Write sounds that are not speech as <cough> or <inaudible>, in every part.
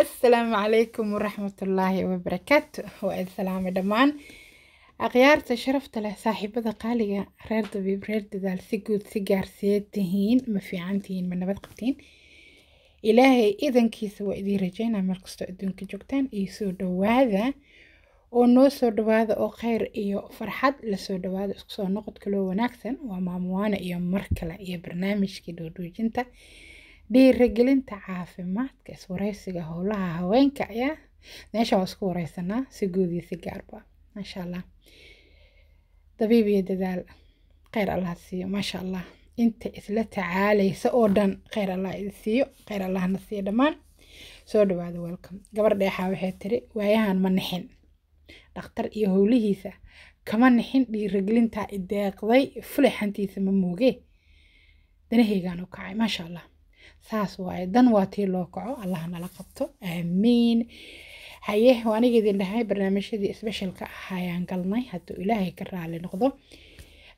asalaamu calaykum waraxmatullaahi wabarakaatu waa-id salaame dhammaan akhyaarta sharafta leh saaxiibada qaaliga reer dabiib reer dadaal si guud si gaarsiya tihiin ma fiican tihiin ma nabad qabtiin ilaahay idankiisa waa idiin rajaynaa meel kastoo adduunka joogtaan iyo soo dhowaada oo noo soo dhowaada oo khayr iyo farxad lasoo dhowaada isku soo noqod kaloo wanaagsan waa maamuwaana iyo mar kale iyo barnaamijkii dhoodhoojinta dhiirigelinta caafimaadka iswareysiga howlaha haweenka ayaa meesha waa isku wareysanaa si guud iyo si gaarba maasha allah dabiib iyo dadaal kheyr allah siiyo maasha allah inta isla tacaalaysa oo dhan kheyr allah idin siiyo kheyr allahna siiyo dhammaan soo dhawaada welcome gabar dheexaa waxay tiri waayahan ma nixin dhakhtar iyo howlihiisa kama nixin dhiirigelintaa ideeqday deeqday fulaxantiisa ma mooge danaheygaan u kacay maasha allah saas waaye dan waa tii loo kaco allah nala qabto aamiin haye waa aniga idin dhahay barnaamijyadii isbeshalka ahayaan galnay hadduu ilaahay ka raali noqdo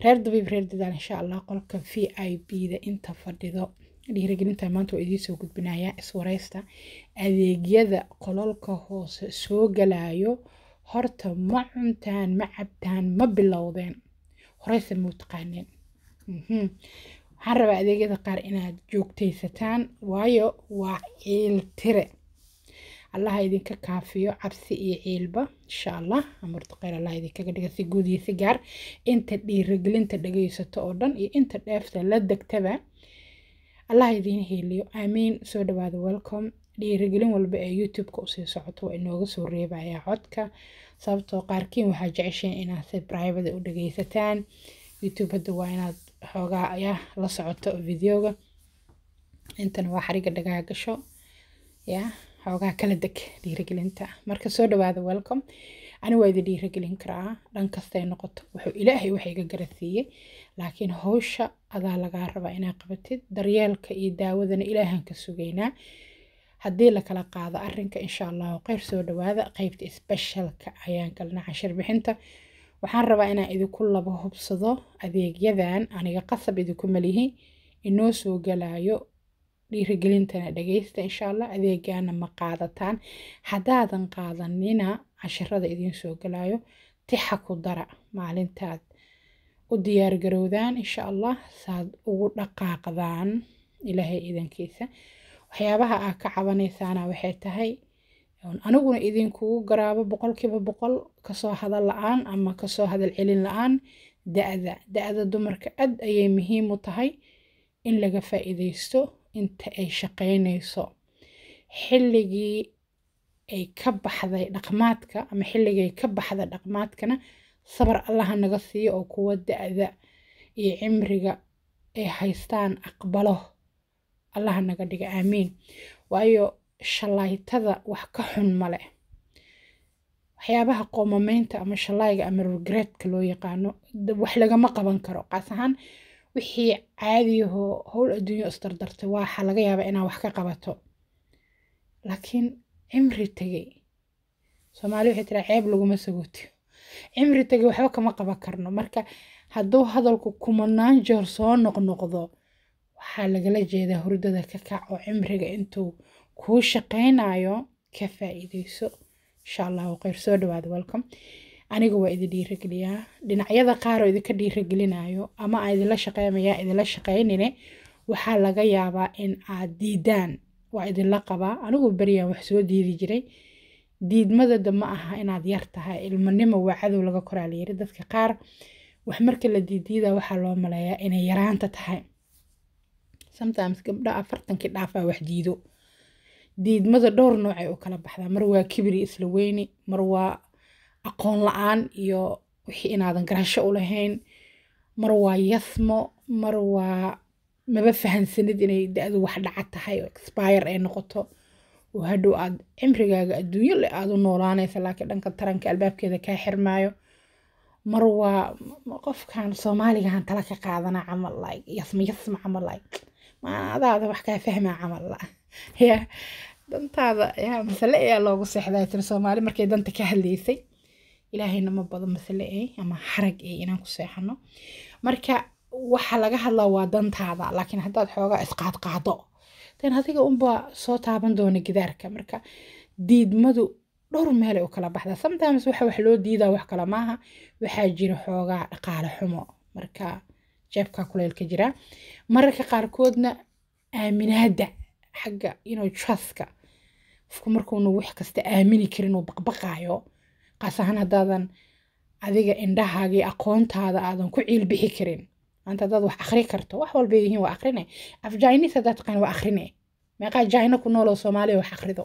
reer dabiib reer dadaal insha allah qolka v i b-da inta fadhido dhiirigelinta maanta waa idiinsoo gudbinayaa iswareysta adeegyada qololka hoose soo galayo horta ma cuntaan ma cabtaan ma bilowdeen horeyse muu taqaaneen mhm waxaan rabaa adeegyada qaar inaad joogtaysataan waayo waa ciil tire allaha idinka kaafiyo cabsi iyo ciilba insha allah amurtaqeyr allah idinkaga dhiga si guud iyo si gaar inta dhiiragelinta dhagaysato oo dhan iyo inta dheefta la degtaba allah idiin heeliyo aamiin soo dhawaada welcome dhiirigelin walba ee youtube-ka usii socoto waa inooga soo reebayaa codka sababtoo qaarkiin waxaa jecesheen inaad si brivada u dhagaysataan youtube hadda waa inaad xoogaa ayaa la socoto videoga intana waa xariga dhagaa gasho ya xoogaa kala deg dhiirigelinta marka soo dhawaada welcome ani waa idin dhiirigelin karaa dhan kastay noqoto wuxuu ilaahay wax iga garasiiyey laakiin howsha adaa lagaa rabaa inaa qabatid daryeelka iyo daawadana ilaahan ka sugaynaa haddii lakala qaado arinka insha allahu kheyr soo dhawaada qeybta specialka ayaan galna cashir bixinta waxaan rabaa inaan idinku laba hubsado adeegyadan aniga qasab idinku malihi inoo soo galaayo dhiirigelintana dhageysta insha allah adeegana ma qaadataan haddaadan qaadanina casharada idiin soo galaayo tixa ku dara maalintaad u diyaar garowdaan insha allah saad ugu dhaqaaqdaan ilaahay idankiisa waxyaabaha aa ka cabanaysaana waxay tahay aniguna idinkugu garaabo boqolkiiba boqol kasoo hadal la-aan ama kasoo hadal celin la-aan da-da da-da dumarka aad ayay muhiim u tahay in laga faa inta ay shaqeyneyso xilligii ay ka baxday dhaqmaadka ama xilligay ka baxday dhaqmaadkana sabar allaha naga siiyo oo kuwa da-da iyo cimriga ay haystaan aqbalo allaha naga dhiga aamiin waayo shallaytada wax ka xun male waxyaabaha qoomameynta ama shalaayga ama regretka loo yaqaano wax lagama qaban karo qaas ahaan wixii caadiyaho howl adduunyo isdardartay waxaa laga yaabaa inaa wax ka qabato laakiin cimri tegey soomaali waxay tiraa ceeb laguma sagootiyo cimri tegey waxba kama qaban karno marka hadduu hadalku kumanaan jeer soo noqnoqdo waxaa lagala jeedaa hurdada ka kac oo cimriga intuu kuu shaqeynayo ka faaiideyso iideyso insha allah kheyr soo dhawaada welcome aniga waa idin dhiirageliyaa dhinacyada qaar oo idinka dhiiragelinayo ama aa idinla shaqeynayaa idinla shaqeynine waxaa laga yaabaa in aad diidaan waa idinla qabaa anigoo beryaan wax soo diidi jiray diidmada dama aha inaad yar tahay ilmanimo waa cadow laga koraa dadka qaar wax marka la diidiida waxaa loo maleeyaa inay yaraanta tahay sometimes gabdha afartankii dhaafaa wax diido diidmada dhowr nooc ay u kala baxdaa mar waa kibri isla weyni mar waa aqoon la-aan iyo wixii inaadan garasho u lahayn mar waa yasmo mar waa maba fahansanid inay da-du wax dhaca tahay oo expire ay noqoto oo hadhow aad cimrigaaga adduunyo le aad u noolaanaysa laakiin dhanka taranka albaabkeeda kaa xirmaayo mar waa qofkan soomaaligaan tala ka qaadana camal like yasma yasma camal like maadaada wax kaa fahmaa camal la <laughs> ya dantaada ya masale ayaa loogu seexdaa tiri soomaali markay danta ka hadlaysay ilaahayna ma bado masale ay eh, ama xarag ay eh, inaan ku seexano marka waxa laga hadlaa waa dantaada laakiin haddaad xoogaa isqaadqaado den adiga unbaa soo taaban doona gidaarka marka diidmadu dhowr meel u kala baxdaa sometimes waxa wax loo diidaa wax kale maaha waxaa jira xoogaa dhaqaale xumo marka jeebka kuleylka jira mararka qaarkoodna aaminaada xagga ino truska qofku markuunu wax kasta aamini karin oo baqbaqaayo qaas ahaan haddaadan adiga indhahaagii aqoontaada aadan ku ciilbixi karin maanta haddaad wax akhri karto wax walbay yihiin waa akhrine afjainis haddaad taqaan waa akhrine meeqaa jaina ku nooloo soomaaliya wax akhrido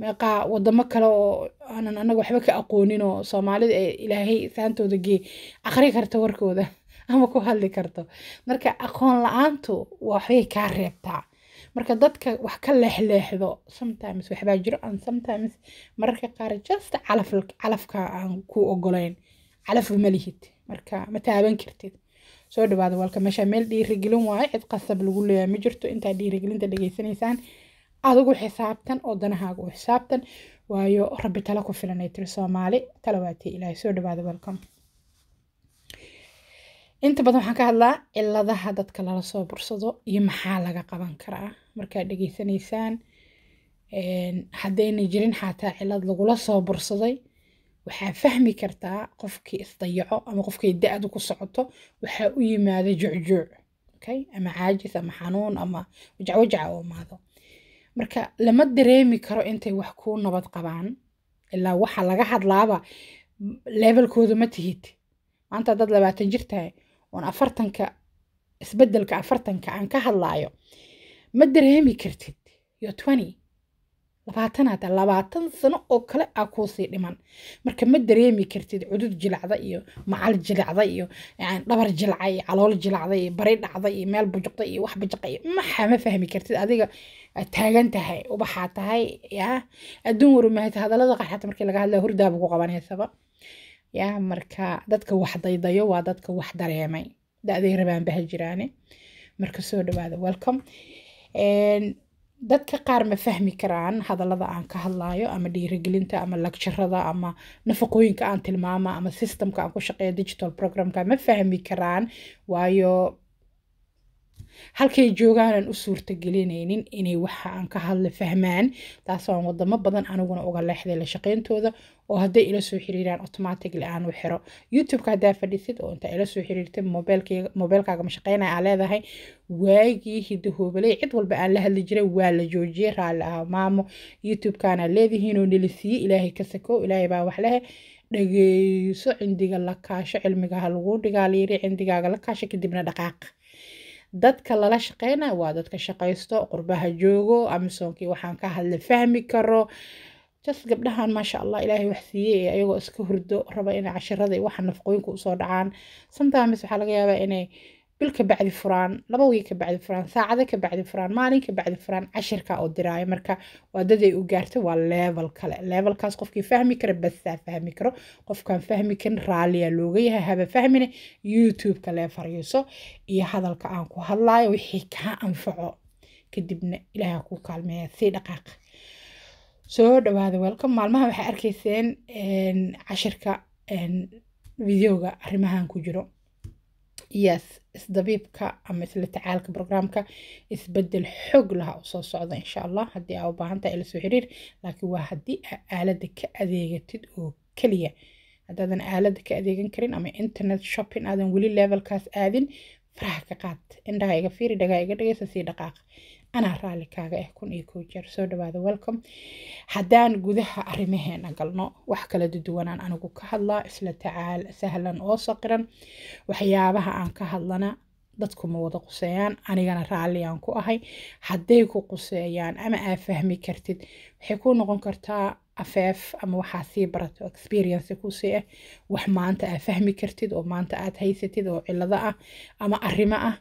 meeqaa wadamo kale oo aanan annaga waxba ka aqoonin oo soomaalida ee ilaahay saantooda gee akhri karto warkooda <laughs> ama ku hadli karto marka aqoon la-aantu waxbay kaa reebtaa marka dadka wax ka leexleexdo sometimes waxbaa jiro an sometimes mararka qaar just calaf calafka aan ku ogolayn calafba ma lihid marka ma taaban kartid soo dhawaada walka meeshaa meel dhiirigelin waayo cid qasab lagu leeyahay ma jirto intaa dhiirigelinta dhegeysanaysaan adigu xisaabtan oo danahaaga u xisaabtan waayo rabbi tala ku filanay tiri soomaali tala waatay ilaahay soo dhawaada welcome inta badan waxaan ka hadlaa ciladaha dadka lala soo bursado iyo maxaa laga qaban karaa markaad dhegeysanaysaan haddayna jirin xataa cilad lagula soo bursaday waxaa fahmi kartaa qofkii isdayaco ama qofkii da-du ku socoto waxaa u yimaado jucjuuc okay? ama caajis ama xanuun ama wajacwajaca u imaado marka lama dareemi karo intay wax kuu nabad qabaan ilaa waxa laga hadlaaba leebelkooda ma tihid maanta dad labaatan jirtahay oon afartanka isbedelka afartanka aan ka hadlaayo ma dareemi kartid yo twenty labaatanaad labaatan sano oo kale ah kuusii dhiman marka ma dareemi kartid cudud jilacda iyo macal jilacda iyo dhabar jilca iyo calool jilacda iyo bari dhacda iyo meel bujuqda iyo wax bujaqa iyo maxa ma fahmi kartid adiga taagan tahay ubaxaa tahay ya adduun warumahad hadalada qaxaata markii laga hadlaya hurdaabu ku qabanaysaba yaa marka dadka wax daydayo waa dadka wax dareemay da-day rabaan baha jiraane marka soo dhawaada welcome dadka qaar ma fahmi karaan hadallada aan ka hadlaayo ama dhiirigelinta ama lagjarada ama nafaqooyinka aan tilmaama ama systemka aan ku shaqeeyo digital programka ma fahmi karaan waayo halkay joogaanan u suurtagelinaynin inay waxa aan ka hadla fahmaan taasoo aan wadamo badan aniguna uga leexday la shaqeyntooda oo hadday ila soo xiriiraan automatically aan xiro youtube haddaa fadhisid oo intaa ila soo xiriirtay mobeelkaaga shaqeynaya aan leedahay waagii hidahoobalay cid walba aan la hadli jiray waa la joojiyey raalli ah maamo youtube leedihiinoo nilisiiye ilaahay ka sakow ilaahay baa wax lehe dhageyso cindiga la kaasho cilmigaha laguu dhigaa layiri cindigaaga la kaasho kadibna dhaqaaq dadka lala shaqeyna waa dadka shaqaysto qurbaha joogo amazoonkii waxaan ka hadla fahmi karo jas gabdhahan maasha allah ilaahay wax siiyey ee ayagoo iska hurdo raba inay casharada iyo waxa nafaqooyinka usoo dhacaan sometimes waxaa laga yaabaa inay bil ka bacdi furaan laba wii ka bacdi furaan saacado ka bacdi furaan maalin ka bacdi furaan cashirka oo diraayo marka waa dad u gaarta waa level kale levelkaas qofkii fahmi kara basaa fahmi karo qofkaan fahmi karin raaliya looga yahay haba fahmine youtube-ka lee fariiso iyo hadalka aan ku hadlaayo wixii kaa anfaco kadibna ilaaha ku kaalmeeya sii dhaqaaq soo dhawaada weelka maalmaha waxaa arkayseen cashirka videoga arrimahan ku jiro yes isdabiibka ama isla tacaalka brograamka isbedel xoog laha usoo socda insha allah haddii aa u baahantaha ilasoo xiriir laakiin waa haddii aa aalada ka adeegatid oo keliya haddaadan aalada ka adeegan karin ama internet shopping aadan weli levelkaas aadin faraha ka qaad indhaha iga fiiri dhagaa iga dhageysa sii dhaqaaq anaa raalli kaaga ah kun iyo kow jeer soo dhawaada welcome haddaan gudaha arrimaheena galno wax kala duduwanaan anigu ka hadlaa isla tacaal sahlan oo saqiran waxyaabaha aan ka hadlana dadkuma wada quseeyaan anigana raalliyaan ku ahay hadday ku quseeyaan ama aa fahmi kartid waxay ku noqon kartaa afeef ama waxaa sii barato experience kusii ah eh. wax maanta aa fahmi kartid oo maanta aad haysatid oo cillado ah ama arrimo ah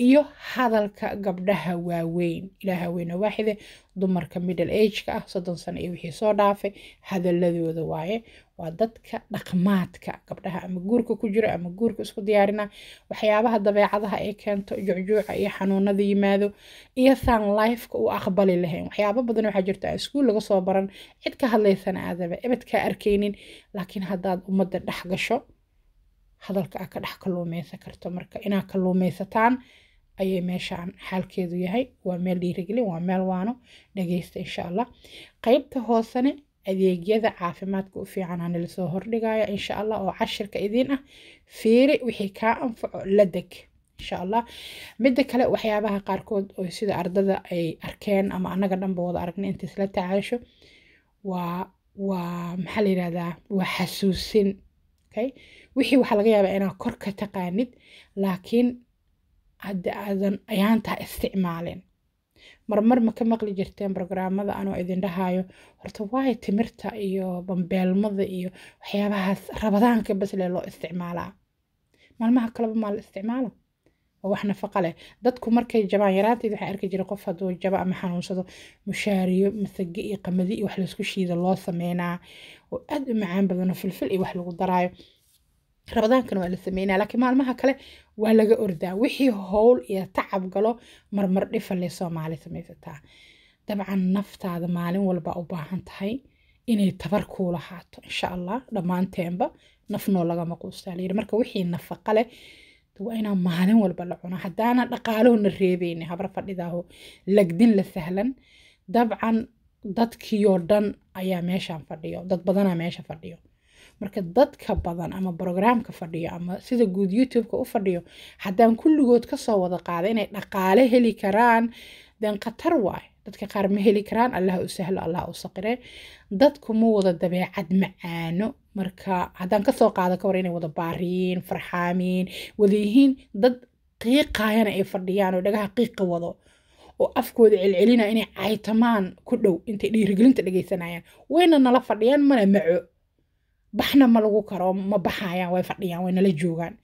iyo hadalka gabdhaha waaweyn ilaaha weyna waaxide dumarka middle ageka ah soddon sano iyo wixii soo dhaafay hadaladooda waaye waa dadka dhaqmaadka gabdhaha ama guurka ku jira ama guurka isku diyaarina waxyaabaha dabeecadaha ee keento jucjuuca iyo xanuunada yimaado iyo than lifeka u aqbali lahayn waxyaaba badan waxaa jirto aan iskuul laga soo baran cid ka hadlaysana aadaba ebadkaa arkaynin laakiin haddaad ummadda dhex gasho hadalka aad ka dhex kalluumeysan karto marka inaad kalluumeysataan ayay meeshaan xaalkeedu yahay waa meel dhiirigelin waa meel waano dhageysta insha allah qeybta hoosene adeegyada caafimaadka u fiicanaa nala hordhigaya insha allah oo cashirka idiin ah fiiri wixii kaa anfaco la deg insha allah midda kale waxyaabaha qaarkood oo sida ardada ay arkeen ama anaga dhanba wada aragnay inta tacaasho waa waa maxaa la yirahdaa waa xasuusin okay wixii waxaa laga yaabaa inaa kor ka taqaanid laakiin hadda aadan ayaantaa isticmaalin marmar ma ka maqli jirteen brograamada anoo idin dhahaayo horta waayo timirta iyo bambeelmada iyo waxyaabahaas rabadaanka basle loo isticmaalaa maalmaha kaleba maa la isticmaalo waa wax nafaqa leh dadku markay jabaan yaraanteed waxaa arki jira qof hadduu jabo ama xanuunsado mushaariyo masage iyo qamadi iyo wax laysku shiida loo sameynaa oo aad u macaan badanoo filfil iyo wax lagu daraayo rabadaankana waa la sameynaa laakiin maalmaha kale waa laga ordaa wixii howl iyo tacab galo marmar dhifale ah soomaali samaysataa dabcan naftaada maalin walba u baahan tahay inay tabar kuu lahaato insha allah dhammaanteenba naf noo quustaa layiri marka wixii nafaqa leh waa inaa maalin walba la cuno haddaana dhaqaalaho na reebeyna habra fadhidaaho lagdin la sahlan dabcan dadkii oo dhan ayaa meeshan fadhiyo dad badanaa meesha fadhiyo marka dadka badan ama brograamka fadhiyo ama sida guud youtubeka u fadhiyo haddaan kulligood kasoo wada qaada inay dhaqaale heli karaan den khatar waay dadka qaar ma heli karaan allah u sahlo allah u saqire dadku ma wada dabeecad macaano marka haddaan kasoo qaado ka war inay wada baariin farxaamiin wada yihiin dad qiiqayana ay fadhiyaan oo dhagaha qiiqa wado oo afkooda celcelina inay caytamaan ku dhow intay dhiirigelinta dhegeysanayaan wayna nala fadhiyaan mana maco baxna ma lagu karo ma baxayaan way fadhiyaan way nala joogaan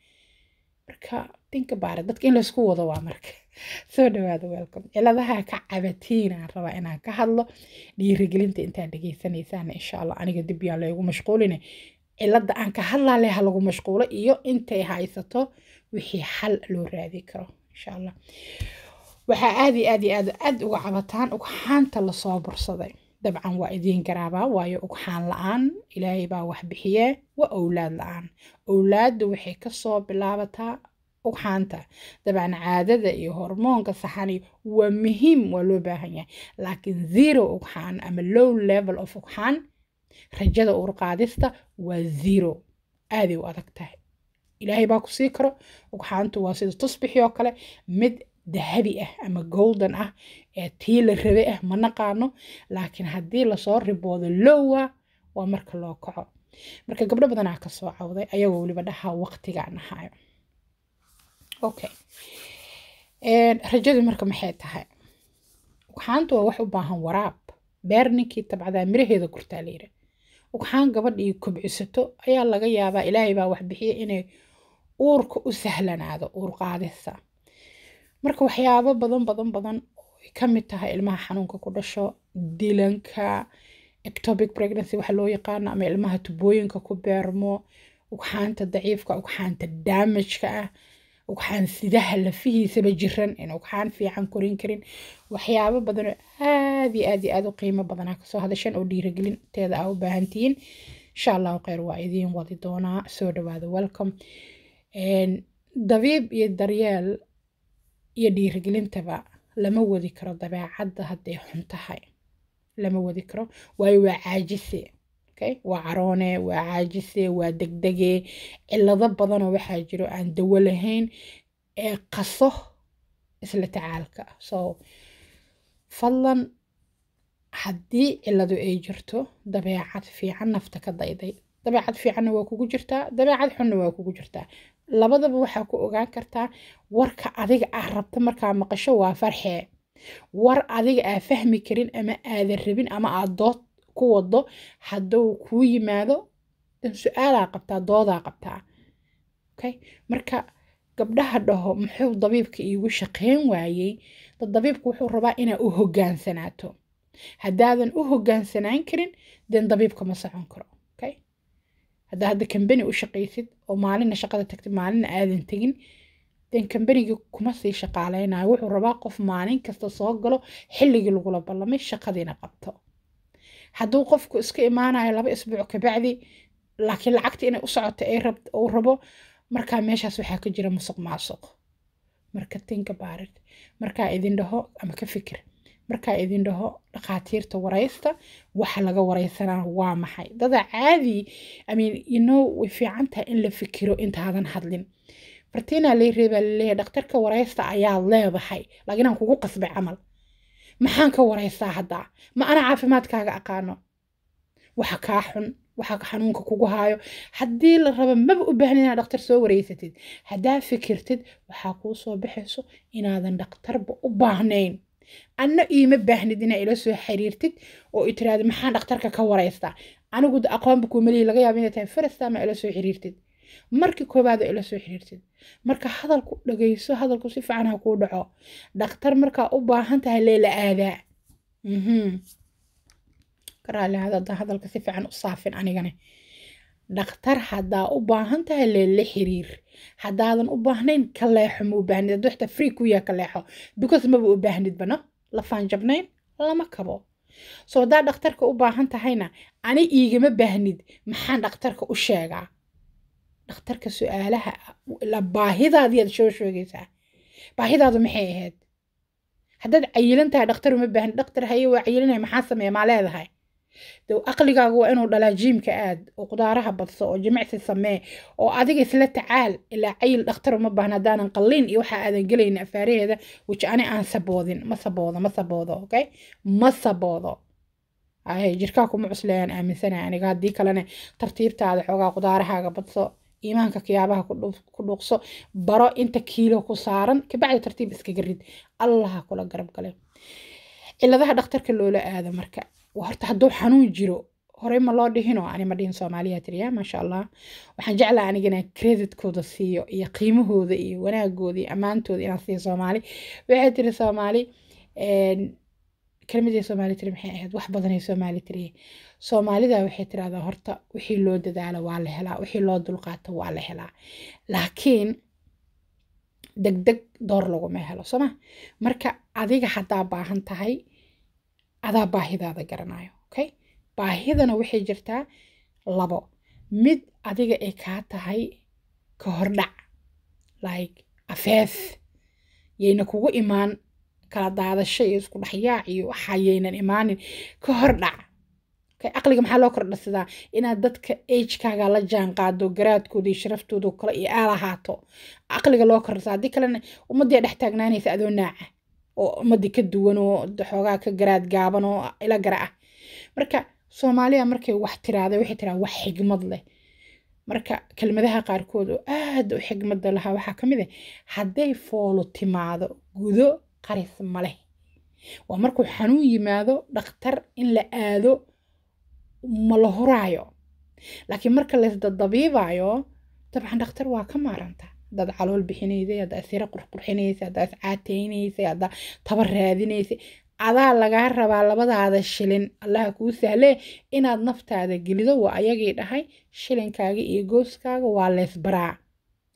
marka dinka baare dadka in laysku wado waa marka <laughs> soo dhawaada welcom ciladaha ka cabatiinaan aan rabaa inaan ka hadlo dhiirigelinta intaad dhegaysanaysaana insha allah aniga dib laygu mashquuline cilada aan ka hadlaale lagu mashquulo iyo intay haysato wixii xal loo raadi karo insha allah waxaa aad iyo aad iyo aad aad uga cabataan ugxaanta lasoo bursaday dabcan waa idiin garaabaa waayo ugxaan la-aan ilaahay baa wax bixiye waa owlaad la-aan owlaadda waxay kasoo bilaabataa ugxaanta dabcan caadada iyo hormoonka saxani waa muhiim waa loo baahan yahay laakiin zero ugxaan ama low level of ugxaan rajada uurqaadista waa zero aaday u adag tahay ilaahay baa ku karo ugxaantu waa sida tusbixi oo kale mid dahabi ah ama golden ah ee tii la rabay ah ma naqaano laakiin haddii lasoo riboodo lowa waa marka loo kaco marka gabdho badanaa kasoo cawday ayagoo weliba dhahaa waqtigaan ahayo okay rajadu marka maxay tahay ugxaantu waa wax u baahan waraab beer ninkii tabcadaa miraheeda gurtaa layidhi ugxaan gabadhii kobcisato ayaa laga yaabaa ilaahay baa wax bixiya inay uurka u sahlanaado uur qaadisa marka waxyaabo badan badan badan ay kamid mid tahay ilmaha xanuunka ku dhasho dilanka ectopic pregnancy waxa loo yaqaano ama ilmaha tubooyinka ku beermo ugxaanta daciifka ugxaanta daamajka ah ugxaan sidaha lafihiisaba jiran in ugxaan fiican korin karin waxyaabo badan oo aad iyo aad aad u qiimo badanaa kasoo hadashan oo dhiirigelinteeda aa u baahantihiin insha allahu kheyr waa idiin wadi doonaa soo dhawaada welcome dabiib iyo daryeel iyo dhiirigelintaba lama wadi karo dabeecadda hadday xun tahay lama wadi karo waayo waa caajise okay? waa caroone waa caajise waa degdege cilado badanoo waxaa jiro aan dawo lahayn ee qaso isla tacaalka so fadlan haddii ciladu ay jirto dabeecad fiican nafta ka dayday dabeecad fiicanna waa kugu jirtaa dabeecad xunna waa kugu jirtaa labadaba waxaa ku ogaan kartaa warka adiga ah rabta markaa maqasho waa farxee war adiga aa fahmi karin ama aadan rabin ama aad dood ku wado hadduu kuu yimaado dan su-aalaa qabtaa doodaa qabtaa okay? marka gabdhaha dhaho muxuu dabiibka iigu shaqeyn waayey dad dabiibka wuxuu rabaa inaa u hogaansanaato haddaadan u hogaansanaan karin den dabiibka ma socon karo haddaa hadda kambani u shaqaysid oo maalinna shaqada tagtid maalinna aadan tegin den kambanigi kuma sii shaqaaleynayo wuxuu rabaa qof maalin kasta soo galo xilligii lagula ballamay shaqadiina qabto hadduu qofku iska imaanayo laba isbuuc kabacdi laakiin lacagta inay u socoto uu rabo markaa meeshaas waxaa ka jira musuq maasuq marka tinka baarid markaa idin dhaho ama ka fikir markaa idin dhaho dhakhaatiirta waraysta waxa laga waraysanaa waa maxay dada caadi amin ino way fiican in la fikiro intaadan hadlin fartiinaa lay reebaa laleeyahay dhakhtarka waraysta ayaad leedahay laakiin kugu qasbay camal maxaan ka waraystaa haddaa ma ana caafimaadkaaga aqaano waxa kaa xun waxa xanuunka kugu haayo haddii la rabo maba u baahnin inaa dhakhtar soo wareysatid haddaa fikirtid waxaa kuu soo baxayso inaadan dhakhtarba u baahnayn ana iima baahnid inaa ila soo xiriirtid oo i tiraahdo maxaan dhakhtarka ka waraystaa anigu aqoonba kuumalihi laga yaaba inay tahay farastama ila soo xiriirtid markii koobaad ila soo xiriirtid marka hadalku dhagayso hadalku si fiican ha kuu dhaco dhakhtar markaa u baahan tahay leela aadaa mhm. ka raali hadalka si fiican u saafin anigane dhakhtar haddaa u baahan tahay leela xiriir haddaadan u baahnayn kaleexo ma u baahnid hadduu free ku kaleexo because maba u baahnidbana lafaanjabnayn lama kabo soo haddaa dhakhtarka u baahan tahayna ani iigama baahnid maxaan dhakhtarka u sheegaa dhakhtarka su-aalaha la baahidaadiiaad soo sheegaysaa baahidaadu maxay ahayd haddaad cayilan tahay dhakhtar uma baahnid dhakhtar haye waa cayilanaya maxaa sameeya maa leedahay de aqligaaga waa inuu dhalaa jiimka aad oo qudaaraha badso oo jimicsi samee oo adiga isla tacaal ilaa cayil dhakhtar uma baahna haddaanan qalliin iyo waxa aadan gelayna afaaraheeda which ani aan saboodin ma saboodo ma saboodo okay ma saboodo ahe jirkaa kuma cusleeyaan aaminsana aniga haddii kalena tartiibtaada xoogaa qudaarahaaga badso iimaanka kiyaabaha ku dhuuqso baro inta kiilo ku saaran kabacdi tartiib iskaga rid allaha kula garab gale ciladaha dhakhtarka loola aado marka horta hadduu xanuun jiro horey ma loo dhihino ani ma dhihin soomaaliya tiriya maasha allah waxaan jeclaa anigana creditkooda siiyo iyo qiimahooda iyo wanaagooda iyo ammaantooda inaan siiyo soomaali waxay tiri soomaali kelmadii soomaali tiri maxay ahayd wax badanay soomaali tiri soomaalida waxay tirahdaa horta wixii loo dadaalo waa la helaa wixii loo dulqaato waa la helaa laakiin degdeg door laguma helo sooma marka adiga haddaa baahan tahay adaa baahidaada garanayo okay baahidana waxay jirtaa labo mid adiga ay kaa tahay ka hordhac like afeef yayna kugu imaan kala daadasho iyo isku dhexyaac iyo waxa yaynan imaanin ka hordhac aqliga maxaa loo kordhasidaa inaad dadka agekaaga la jaan qaado garaadkooda iyo sharaftooda kale iyo aal ahaato aqliga loo kordhasa haddii kalena ummadii dhex taagnaanaysa adoo naaca ah oo ummadii ka duwan oo xoogaa ka garaad gaaban oo ila gara ah marka soomaaliya markay wax tiraada waxay tiraa wax xigmad leh marka kelmadaha qaarkood oo aada u xigmada lahaa waxaa ka mid ah hadday foolo timaado gudo qaris ma leh waa markuu xanuun yimaado dhakhtar in la aado ma la huraayo laakiin marka laysdadabiibaayo dabcan dhakhtar waa ka maaranta hadaad calool bixinaysay hadaad sira qurqurxinaysay hadaad iscaataynaysay hadaad taba raadinaysay adaa lagaa rabaa labadaada shilin allaha kuu sahle inaad naftaada gelido waa ayagii dhahay shilinkaaga iyo gooskaaga waa leesbaraa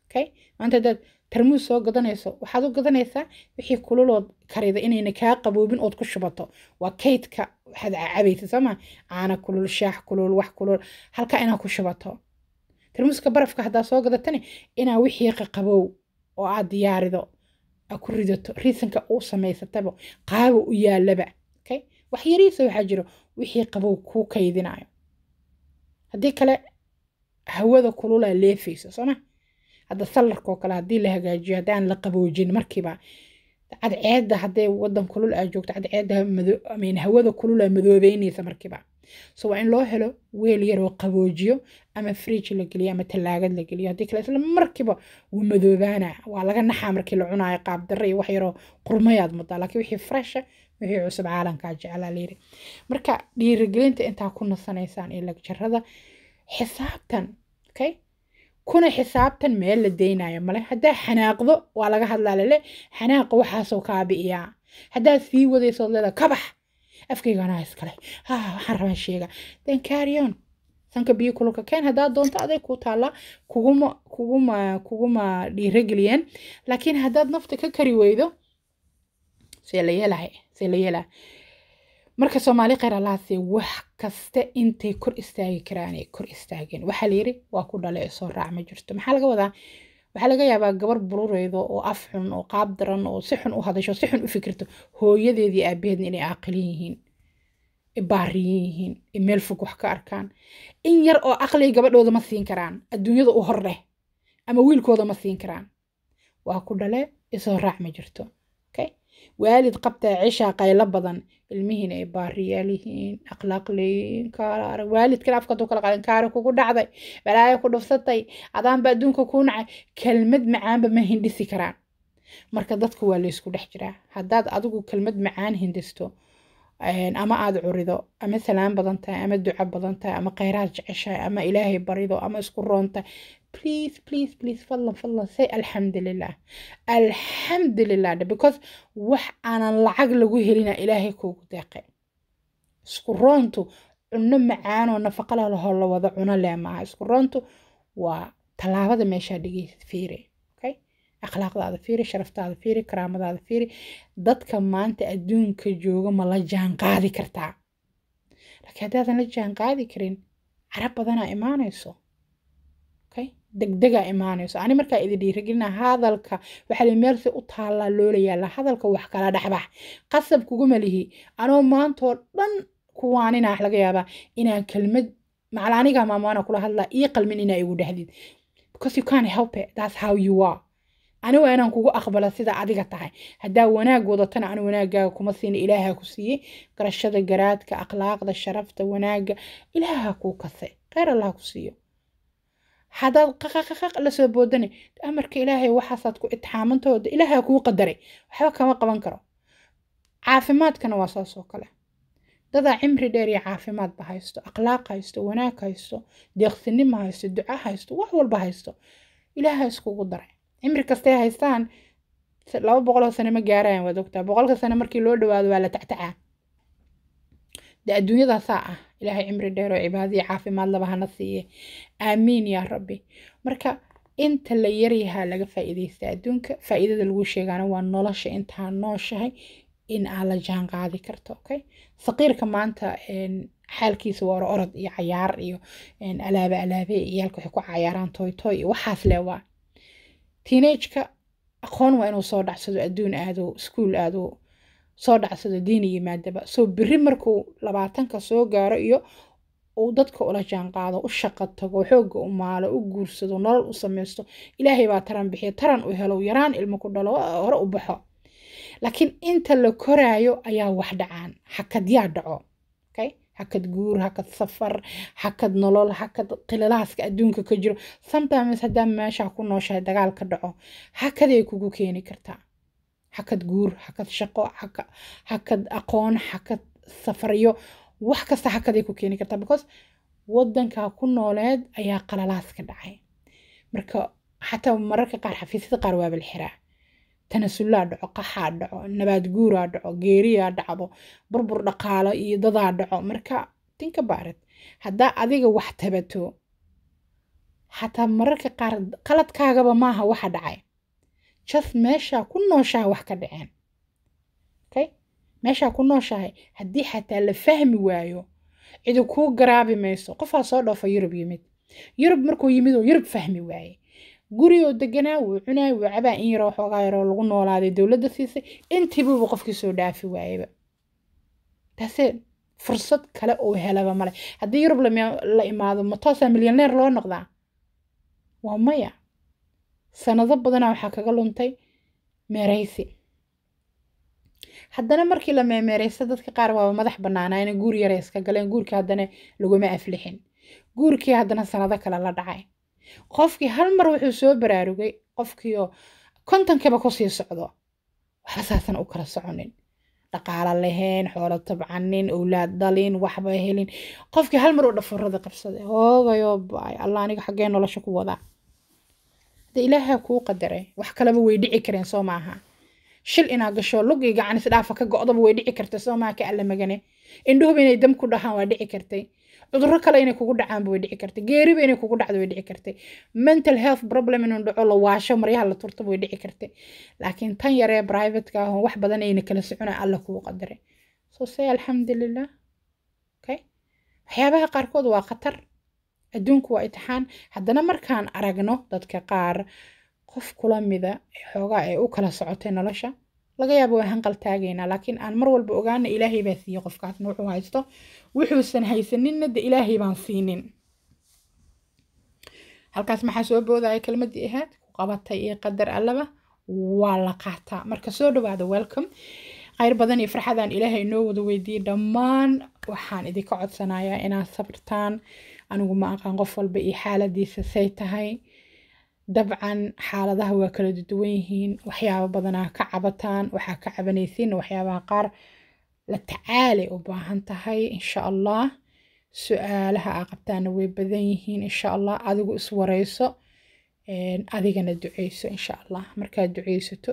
okay maanta hadaad tarmuus soo gadanayso waxaad u gadanaysaa wixii kululood karida inayna kaa qaboobin ood ku shubato waa kaydka waxaad cacabaysa sooma caana kulul shaax kulul wax kulul halkaa inaad ku shubato tarmuuska barafka haddaa soo gadatane inaa wixii qaqabow oo aad diyaarido aa ku ridato riisanka u samaysataba qaaba u yaalaba okay wax yariisa ah waxaa jiro wixii qabow kuu kaydinayo haddii kale hawada kululaa leefayso sooma hadda sallarkoo kale haddii la hagaajiyo haddaan la qaboojin markiiba cadceedda haddee waddan kulul aa joogto cadceedda hawada kululaa madoobeynaysa markiiba so waa in loo helo weel yaroo qaboojiyo ama fridg la geliyo ama talaagad la geliyo haddii kaleetla markiiba wuu madoobaana waa laga naxaa markii la cunayo qaabdarre iyo wax yaroo qurmayaad muddaa laakiin wixii fresha wixii cusub caalankaa jeclaa layiri marka dhiirigelinta intaa ku nasanaysaan iyo lagjarada xisaabtan okay kuna xisaabtan meel la daynayo male haddaa xanaaqdo waa laga hadlaa lale xanaaqa waxaasoo kaabi'iyaa haddaad sii wadaysood leeda kabax afkayga iskale ha waxaan rabaa sheega then carry sanka biyo kululka keen haddaad doonto aday ku taalla kuguma kuguma kuguma dhiirageliyeen laakiin haddaad nafta ka kari weydo see la yeelahay see la yeelaa marka soomaali kheyr allaase wax kasta intay kor istaagi karaanay kor istaageen waxaa la yiri waa ku dhale soo raac ma jirto maxaa laga wadaa waxaa laga yaabaa gabar burureydo oo af xun oo qaab daran oo si xun u hadasho si xun u fikirto hooyadeedii aabaheedna inay aqlin yihiin baariyin yihiin meel fog wax ka arkaan in yar oo aqliga gabadhooda ma siin karaan adduunyada u hor leh ama wiilkooda ma siin karaan waa ku dhale isoo raac ma jirto waalid qabtaa cishaa qaylo badan ilmihiina ay baariyaalihiin akhlaaq leeyihiin kaalaara waalidkan afkaduu kala qalan kaari kugu dhacday balaaya ku dhufsatay adaanba adduunka ku nacay kelmad macaanba ma hindhisi karaan marka dadku waa laysku dhex jiraa haddaad adigu kelmad macaan hindisto ama aada curido ama salaan badan tahay ama duco badan tahay ama kheyraad jeceshahay ama ilaahay barido ama isku roontahay please please please fadlan fadlan say alxamdulilah alxamdulilah because wax aanan lacag lagu helina ilaahay kuugu deeqay isku roontu cunno macaanoo nafaqo leh lahoo la wada cuno leh maaha isku roontu waa tallaabada meeshaa dhigi fiire akhlaaqdaada fiiri sharaftaada fiiri karaamadaada fiiri dadka maanta adduunka jooga ma la jaanqaadi qaadi kartaa laakiin haddaadan la jaanqaadi karin carab badanaa imaanayso degdegaa imaanayso ani markaa idi dhiirigelina hadalka waxaa li u taallaa loola yaalla hadalka wax kala dhexbax qasab kuguma lihi anoo maantoo dhan kuwaaninaah laga yaabaa inaan kelmad macala anigaa maamaana kula hadlaa ii qalmin inaa igu dhahdid because you can't help it that's how you are ani waa inaan kugu aqbala sida adiga tahay haddaa wanaag wadatana an wanaagaaga kuma siina ilaaha ku siiyey garashada garaadka akhlaaqda sharafta wanaaga ilaaha kuu kasay kheyr allaha ku siiyo hadaad qaqaqaqaq lasoo boodana amarka ilaahay waxaasaad ku itixaamantooda ilaaha kuu qadaray waxba kama qaban karo caafimaadkana waa saasoo kale dadaa cimri dheer iyo caafimaadba haysto akhlaaq haysto wanaag haysto deeqsinimo haysto duca haysto wax walba haysto ilaaha iskugu daray cimri kastay haystaan laba boqol oo sano ma gaarayaan waad ogtaa boqolka sane markii loo dhawaado waa la tactacaa de adduunyada ah ilaahay cimri dheer oo cibaadaiyo caafimaad laba hana siiye aamiin yaa rabbi marka inta la yaryahaa laga faa'iidaysta adduunka faa'iidada lagu sheegaana waa nolosha intaa nooshahay in aa la jaan qaadi karto okay saqiirka maanta xaalkiisa waa ororod iyo cayaar iyo alaabe alaabe ciyaalka waxay ku cayaaraan toy iyo waxaas le waa teenajka aqoon waa inuu soo dhacsado adduun aado iskuol aado soo dhacsado diin iyo maadaba soo beri markuu labaatanka soo gaaro iyo uu dadka ula jaanqaado u shaqa tago xooga u maalo u guursado nolol u samaysto ilaahay baa taran bixiya taran u helo yaraan ilmo ku dhalo hore u baxo laakiin inta la koraayo ayaa wax dhacaan xakadyaa dhaco hakad guur hakad safar hakad nolol hakad qilalahaska adduunka ka jiro sometimes haddaa meeshaa ku nooshahay dagaal ka dhaco hakaday kugu keeni kartaa hakad guur hakad shaqo hakad aqoon hakad safaryo wax kasta hakaday ku keeni kartaa because wadankaa ku nooleed ayaa qalalaas ka dhacay marka xataa mararka qaar xafiisyada qaar waaba la xiraa tanasullaa dhaco qaxaa dhaco nabaad guuraa dhaco geeriyaa dhacdo burbur dhaqaalo iyo dadaa dhaco marka tinka baarid haddaa adiga wax tabato xataa mararka qaar qaladkaagaba maaha waxa dhacay jaf meeshaa ku nooshaha wax ka dhaceen okay meeshaa ku nooshahay haddii xataa la fahmi waayo cidi kuu garaabi mayso qofaa soo dhoofa yurub yimid yurub markuu yimid oo yurub fahmi waaye gurigoo deganaa wuu cunaa wuu cabaa in yaro waxoogaa yaroo lagu noolaaday dowladda siisay intiibuuba qofkii soo dhaafi waayaba taasee fursad kale uu helaba male haddii yurub la imaado matoosaa milyaneer loo noqdaa waa maya sanado badanaa waxaa kaga luntay meeraysi haddana markii la meemeereysa dadka qaar waaba madax banaanaa inay guur yara iska galeen guurkii haddana laguma aflixin guurkii haddana sanado kale la dhacay qofkii hal mar wuxuu soo baraarugay qofkiioo kontonkiiba kusii socdo waxba saasan u kala soconin dhaqaalo lahayn xoolo tabcanin owlaad dalin waxba helin qofkii hal mar u dhaforada qabsaday hoogayoo baay aniga xaggee nolosha ku wadaa hadee ilaahaa kuu qadaray wax kaleba way dhici kareen soo maaha shil inaa gasho lugii ii gacan isdhaafa ka go-daba way dhici karta soo maaha ka alla magane indhahuba inay dam ku dhahaan waa dhici kartay cuduro kale inay kugu dhacaanba way dhici kartay geeriba inay kugu dhacdo way dhici kartay mental health problem inuu dhaco la waasho maryaha la turtaba way dhici kartay laakiin tan yaree privateka ah wax badan ayna kala socona alla kugu qadaray so say alxamdulilah okay waxyaabaha qaarkood waa khatar adduunku waa itixaan haddana markaan aragno dadka qaar qof kula mida xoogaa ay u kala socotay nolosha laga yaabo waa hanqal taagaynaa laakiin aan mar walba ogaana ilaahay baa siiyey qofkaasna wuxuu haysto wuxuusan haysaninna de ilaahay baan siinin halkaas maxaa soo boodaya kelmadii ahayd ku qabatay iyo qadar allaba waa la qaataa marka soo dhawaada welcome khayr badan iyo farxadaan ilaahay inoo wada weydiiyey dhammaan waxaan idinka codsanayaa inaad sabirtaan anigu ma aqaan qof walba iyo xaaladiisa say tahay dabcan xaaladaha waa kala duwan yihiin waxyaaba badanaa ka cabataan waxaa ka cabanaysiinna waxyaabaha qaar la tacaalay u baahan tahay insha allah su-aalaha aa qabtaana way badan yihiin insha allah adigu iswareyso adigana duceyso insha allah markaad duceysato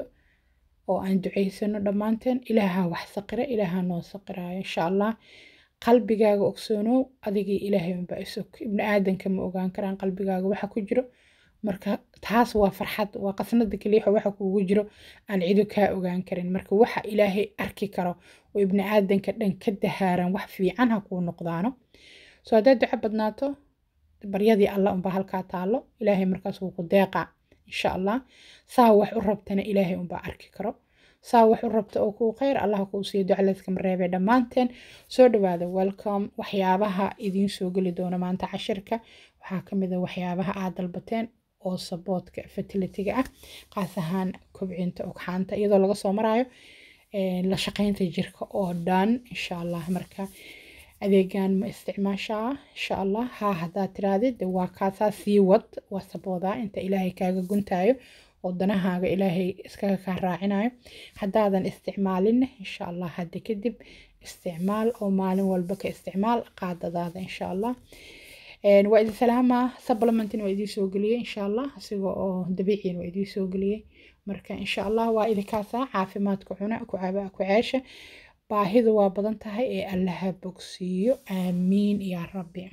oo aan duceysano dhammaanteen ilaaha wax saqira ilaaha noo saqiraayo insha allah qalbigaaga ogsoonow adigii ilaahay unbaa isog ibni aadanka ma ogaan karaan qalbigaaga waxa ku jiro marka taas waa farxad waa qasnada keliyaxo waxa kuugu jiro aan cidu kaa ogaan karin marka waxa ilaahay arki karo oo ibni aadanka dhan ka dahaaran wax fiican ha kuu noqdaano soo haddaad duco badnaato baryadii alla unbaa halkaa taalo ilaahay markaas wuu ku deeqa insha allah saa wax u rabtana ilaahay unbaa arki karo saa wax u rabta oo kuu kheyr allah kuu siiyo ducaleedka mareebee dhammaanteen soo dhawaada welcome waxyaabaha idiin soo geli doono maanta cashirka waxaa ka mid a ah waxyaabaha aad dalbateen oo saboodka fertilitiga ah qaas ahaan kobcinta ogxaanta iyadoo laga soo marayo la shaqaynta jirka oo dhan insha allah marka adeegan ma isticmaashaa insha allah ha haddaad tiraadid waa kaasaa sii wad waa saboodaa inta ilaahay kaaga guntaayo oo danahaaga ilaahay iskaga kaa raacinayo haddaadan isticmaalin insha allah hadda kadib isticmaal oo maalin walba ka isticmaal qaadadaada insha allah waa idin salaama sablementin waa idiin soo geliyey insha allah asiga oo dabiiciyan waa idiin soo geliyey marka insha allah waa caafimaad ku cuna ku ceesha baahidu waa badan tahay ee allaha bogsiiyo aamiin yaa rabbi